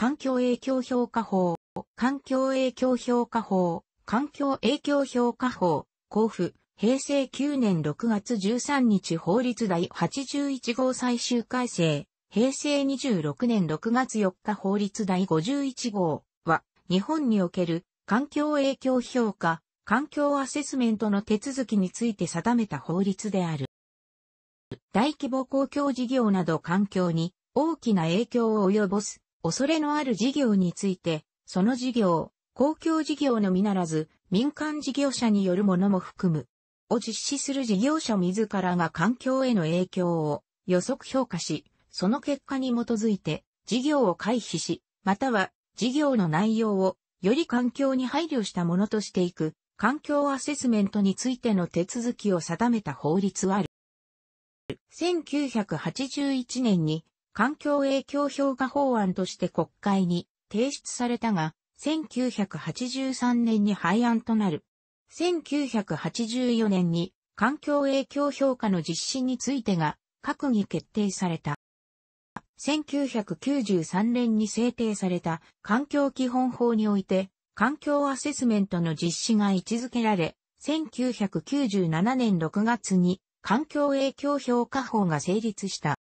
環境影響評価法、環境影響評価法、環境影響評価法、交付、平成9年6月13日法律第81号最終改正、平成26年6月4日法律第51号は、日本における環境影響評価、環境アセスメントの手続きについて定めた法律である。大規模公共事業など環境に大きな影響を及ぼす恐れのある事業について、その事業、公共事業のみならず、民間事業者によるものも含む、を実施する事業者自らが環境への影響を予測評価し、その結果に基づいて事業を回避し、または事業の内容をより環境に配慮したものとしていく、環境アセスメントについての手続きを定めた法律はある。1981年に環境影響評価法案として国会に提出されたが、1983年に廃案となる。1984年に環境影響評価の実施についてが閣議決定された。1993年に制定された環境基本法において、環境アセスメントの実施が位置づけられ、1997年6月に環境影響評価法が成立した。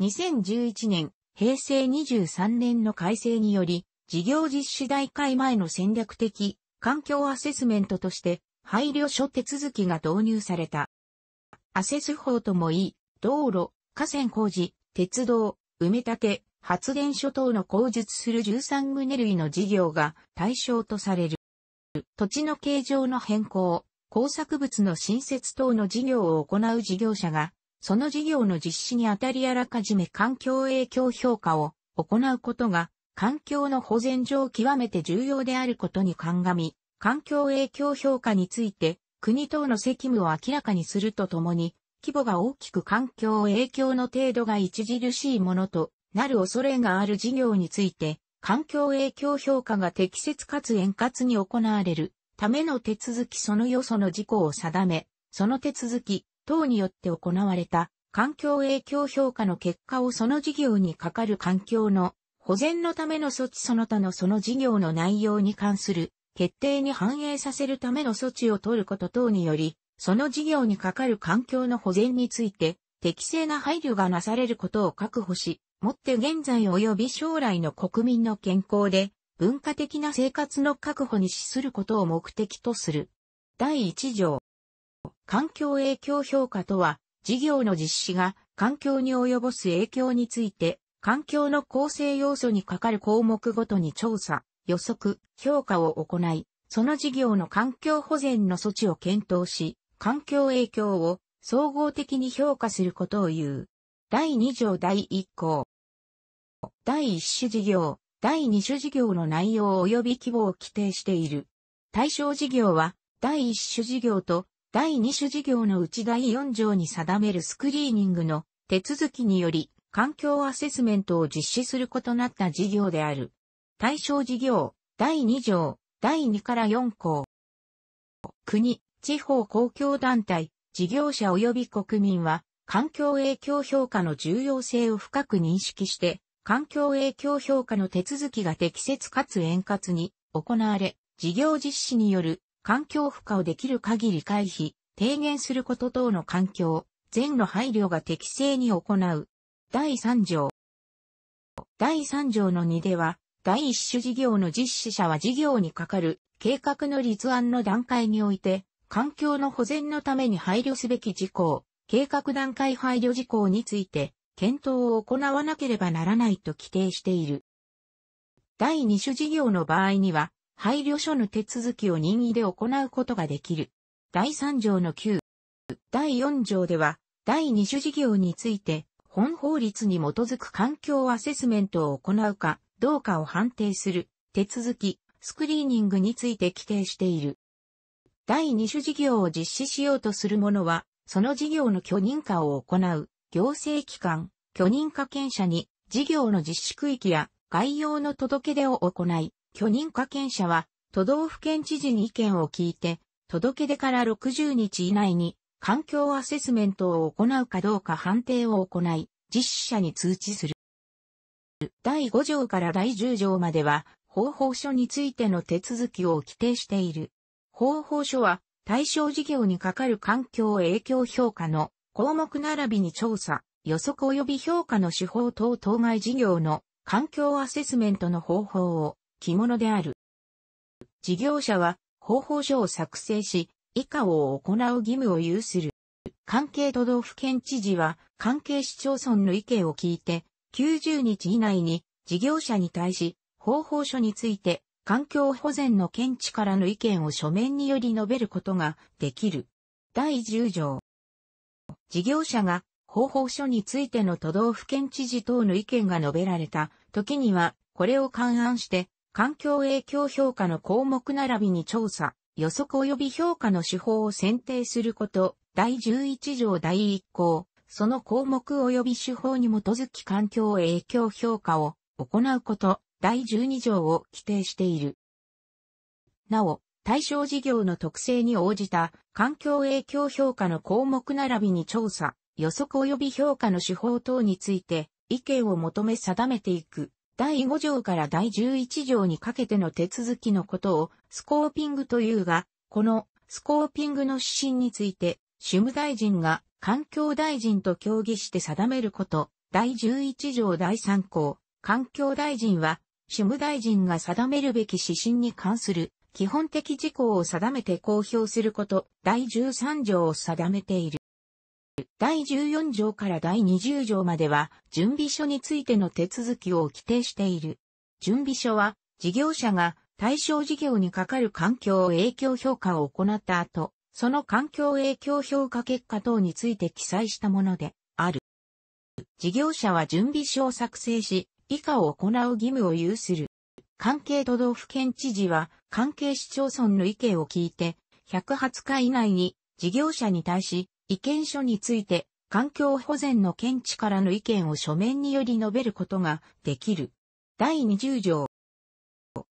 2011年、平成23年の改正により、事業実施大会前の戦略的環境アセスメントとして、配慮書手続きが導入された。アセス法ともいい、道路、河川工事、鉄道、埋め立て、発電所等の工述する13棟類の事業が対象とされる。土地の形状の変更、工作物の新設等の事業を行う事業者が、その事業の実施にあたりあらかじめ環境影響評価を行うことが、環境の保全上極めて重要であることに鑑み、環境影響評価について、国等の責務を明らかにするとともに、規模が大きく環境影響の程度が著しいものとなる恐れがある事業について、環境影響評価が適切かつ円滑に行われるための手続きその要素の事項を定め、その手続き、等によって行われた環境影響評価の結果をその事業にかかる環境の保全のための措置その他のその事業の内容に関する決定に反映させるための措置を取ること等により、その事業にかかる環境の保全について適正な配慮がなされることを確保し、もって現在及び将来の国民の健康で文化的な生活の確保に資することを目的とする。第1条。環境影響評価とは、事業の実施が環境に及ぼす影響について、環境の構成要素にかかる項目ごとに調査、予測、評価を行い、その事業の環境保全の措置を検討し、環境影響を総合的に評価することを言う。第2条第1項。第1種事業、第2種事業の内容及び規模を規定している。対象事業は、第1種事業と第2種事業のうち第4条に定めるスクリーニングの手続きにより環境アセスメントを実施することなった事業である。対象事業、第2条、第2から4項。国、地方公共団体、事業者及び国民は、環境影響評価の重要性を深く認識して、環境影響評価の手続きが適切かつ円滑に行われ、事業実施による環境負荷をできる限り回避、低減すること等の環境、善の配慮が適正に行う。第3条。第3条の2では、第1種事業の実施者は事業にかかる計画の立案の段階において、環境の保全のために配慮すべき事項、計画段階配慮事項について、検討を行わなければならないと規定している。第2種事業の場合には、配慮書の手続きを任意で行うことができる。第3条の9。第4条では、第2種事業について、本法律に基づく環境アセスメントを行うかどうかを判定する手続き、スクリーニングについて規定している。第2種事業を実施しようとする者は、その事業の許認可を行う行政機関、許認可権者に事業の実施区域や概要の届け出を行い、許認可権者は、都道府県知事に意見を聞いて、届け出から60日以内に、環境アセスメントを行うかどうか判定を行い、実施者に通知する。第5条から第10条までは、方法書についての手続きを規定している。方法書は、対象事業にかかる環境影響評価の項目並びに調査、予測及び評価の手法等当該事業の環境アセスメントの方法を着物である。事業者は、方法書を作成し、以下を行う義務を有する。関係都道府県知事は、関係市町村の意見を聞いて、90日以内に事業者に対し、方法書について、環境保全の見地からの意見を書面により述べることができる。第10条。事業者が方法書についての都道府県知事等の意見が述べられた時には、これを勘案して環境影響評価の項目並びに調査、予測及び評価の手法を選定すること、第11条第1項、その項目及び手法に基づき環境影響評価を行うこと、第12条を規定している。なお、対象事業の特性に応じた環境影響評価の項目並びに調査、予測及び評価の手法等について意見を求め定めていく第5条から第11条にかけての手続きのことをスコーピングというが、このスコーピングの指針について、主務大臣が環境大臣と協議して定めること、第11条第3項、環境大臣は、主務大臣が定めるべき指針に関する基本的事項を定めて公表すること、第13条を定めている。第14条から第20条までは、準備書についての手続きを規定している。準備書は、事業者が対象事業にかかる環境影響評価を行った後、その環境影響評価結果等について記載したものである。事業者は準備書を作成し、以下を行う義務を有する。関係都道府県知事は、関係市町村の意見を聞いて、108日以内に事業者に対し、意見書について、環境保全の見地からの意見を書面により述べることができる。第20条。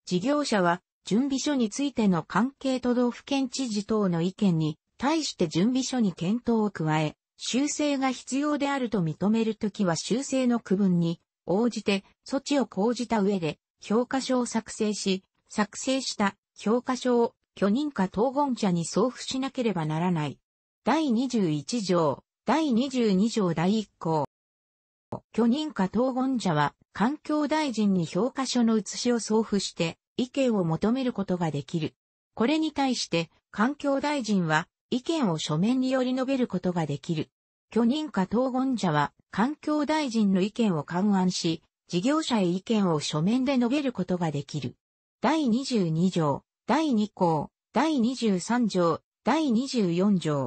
事業者は、準備書についての関係都道府県知事等の意見に対して準備書に検討を加え、修正が必要であると認めるときは修正の区分に応じて措置を講じた上で評価書を作成し、作成した評価書を許認可統合者に送付しなければならない。第21条、第22条第1項。許認可当言者は、環境大臣に評価書の写しを送付して、意見を求めることができる。これに対して、環境大臣は、意見を書面により述べることができる。許認可当言者は、環境大臣の意見を勘案し、事業者へ意見を書面で述べることができる。第22条、第2項、第23条、第24条。